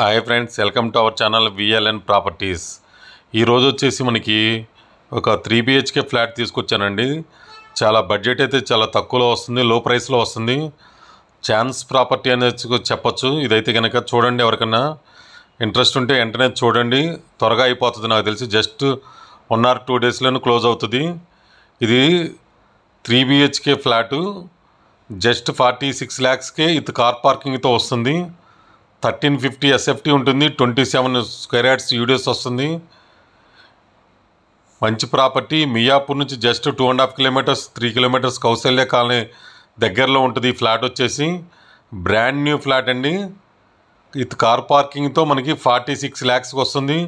hi friends welcome to our channel VLN properties ఈరోజు వచ్చేసి మనకి ఒక త్రీ బిహెచ్కే ఫ్లాట్ తీసుకొచ్చానండి చాలా బడ్జెట్ అయితే చాలా తక్కువలో వస్తుంది లో ప్రైస్లో వస్తుంది ఛాన్స్ ప్రాపర్టీ అనేది చెప్పచ్చు ఇదైతే కనుక చూడండి ఎవరికన్నా ఇంట్రెస్ట్ ఉంటే వెంటనే చూడండి త్వరగా అయిపోతుంది నాకు తెలిసి జస్ట్ వన్ ఆర్ టూ డేస్లోనే క్లోజ్ అవుతుంది ఇది three BHK flat just forty six ల్యాక్స్కే ఇది కార్ పార్కింగ్తో వస్తుంది థర్టీన్ ఫిఫ్టీ ఎస్ఎఫ్టీ ఉంటుంది twenty seven square yards UDS వస్తుంది మంచి ప్రాపర్టీ మియాపూర్ నుంచి just two and half kilometres three kilometres Kaushalya colony దగ్గరలో ఉంటుంది ఈ ఫ్లాట్ వచ్చేసి బ్రాండ్ న్యూ ఫ్లాట్ అండి విత్ కార్ పార్కింగ్తో మనకి ఫార్టీ సిక్స్ ల్యాక్స్కి వస్తుంది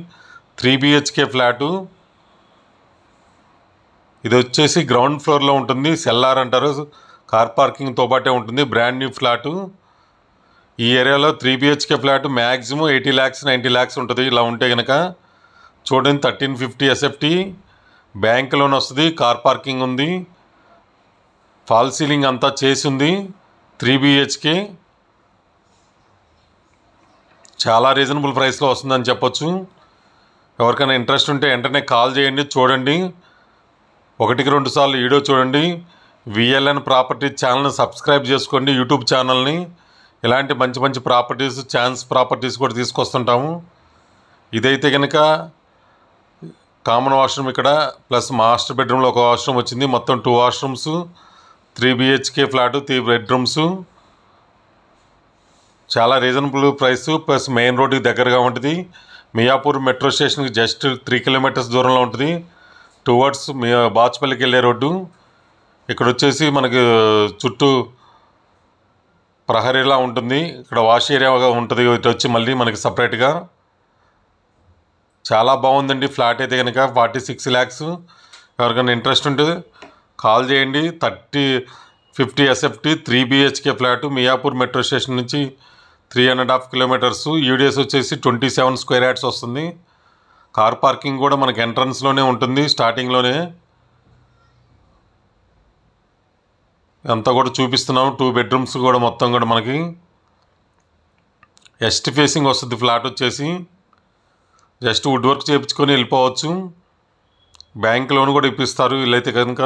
త్రీ బిహెచ్కే ఫ్లాటు ఇది వచ్చేసి గ్రౌండ్ ఫ్లోర్లో ఉంటుంది సెల్లార్ అంటారు కార్ పార్కింగ్తో పాటే ఉంటుంది బ్రాండ్ న్యూ ఫ్లాటు ఈ ఏరియాలో three BHK flat maximum eighty lakhs ninety lakhs ఉంటుంది ఇలా ఉంటే కనుక చూడండి thirteen fifty SFT bank loan వస్తుంది కార్ పార్కింగ్ ఉంది ఫాల్ సీలింగ్ అంతా చేసి ఉంది త్రీ బిహెచ్కే చాలా రీజనబుల్ ప్రైస్లో వస్తుందని చెప్పొచ్చు ఎవరికైనా ఇంట్రెస్ట్ ఉంటే వెంటనే కాల్ చేయండి చూడండి ఒకటికి రెండు సార్లు వీడియో చూడండి విఎల్ఎన్ ప్రాపర్టీ ఛానల్ని సబ్స్క్రైబ్ చేసుకోండి యూట్యూబ్ ఛానల్ని ఇలాంటి మంచి మంచి ప్రాపర్టీస్ ఛాన్స్ ప్రాపర్టీస్ కూడా తీసుకొస్తుంటాము ఇదైతే కనుక కామన్ వాష్రూమ్ ఇక్కడ ప్లస్ మాస్టర్ బెడ్రూమ్లో ఒక వాష్రూమ్ వచ్చింది మొత్తం two washrooms three BHK flat three bedrooms చాలా రీజనబుల్ ప్రైస్ ప్లస్ మెయిన్ రోడ్కి దగ్గరగా ఉంటుంది మియాపూర్ మెట్రో స్టేషన్కి జస్ట్ త్రీ కిలోమీటర్స్ దూరంలో ఉంటుంది టువర్డ్స్ మీ బాచ్పల్లికి వెళ్ళే రోడ్డు ఇక్కడ వచ్చేసి మనకు చుట్టూ ప్రహరీలా ఉంటుంది ఇక్కడ వాష్ ఏరియాగా ఉంటుంది ఇటు వచ్చి మళ్ళీ మనకి సపరేట్గా చాలా బాగుందండి ఫ్లాట్ అయితే కనుక ఫార్టీ సిక్స్ ల్యాక్స్ ఎవరికైనా ఇంట్రెస్ట్ ఉంటే కాల్ చేయండి thirty fifty SFT three BHK flat Miyapur metro station నుంచి three and half kilometres UDS వచ్చేసి ట్వంటీ సెవెన్ స్క్వేర్ యాడ్స్ వస్తుంది కార్ పార్కింగ్ కూడా మనకి ఎంట్రన్స్లోనే ఉంటుంది స్టార్టింగ్లోనే అంతా కూడా చూపిస్తున్నాము టూ బెడ్రూమ్స్ కూడా మొత్తం కూడా మనకి ఎస్ట్ ఫేసింగ్ వస్తుంది ఫ్లాట్ వచ్చేసి జస్ట్ వుడ్ వర్క్ చేయించుకొని వెళ్ళిపోవచ్చు బ్యాంక్ లోన్ కూడా ఇప్పిస్తారు వీళ్ళైతే కనుక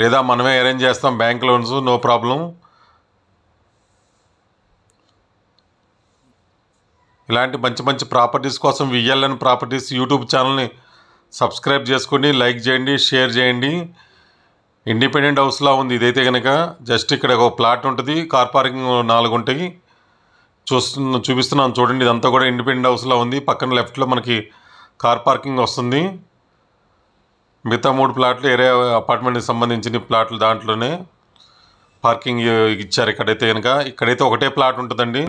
లేదా మనమే అరేంజ్ చేస్తాం బ్యాంక్ లోన్స్ నో ప్రాబ్లం ఇలాంటి మంచి మంచి ప్రాపర్టీస్ కోసం విఎల్ఎన్ ప్రాపర్టీస్ యూట్యూబ్ ఛానల్ని సబ్స్క్రైబ్ చేసుకోండి లైక్ చేయండి షేర్ చేయండి ఇండిపెండెంట్ హౌస్లా ఉంది ఇదైతే కనుక జస్ట్ ఇక్కడ ఒక ప్లాట్ ఉంటుంది కార్ పార్కింగ్ నాలుగు ఉంటాయి చూస్తున్న చూపిస్తున్నాను చూడండి ఇదంతా కూడా ఇండిపెండెంట్ హౌస్లా ఉంది పక్కన లెఫ్ట్లో మనకి కార్ పార్కింగ్ వస్తుంది మిగతా మూడు ప్లాట్లు ఏరియా అపార్ట్మెంట్కి సంబంధించిన ప్లాట్లు దాంట్లోనే పార్కింగ్ ఇచ్చారు ఇక్కడైతే కనుక ఇక్కడైతే ఒకటే ప్లాట్ ఉంటుందండి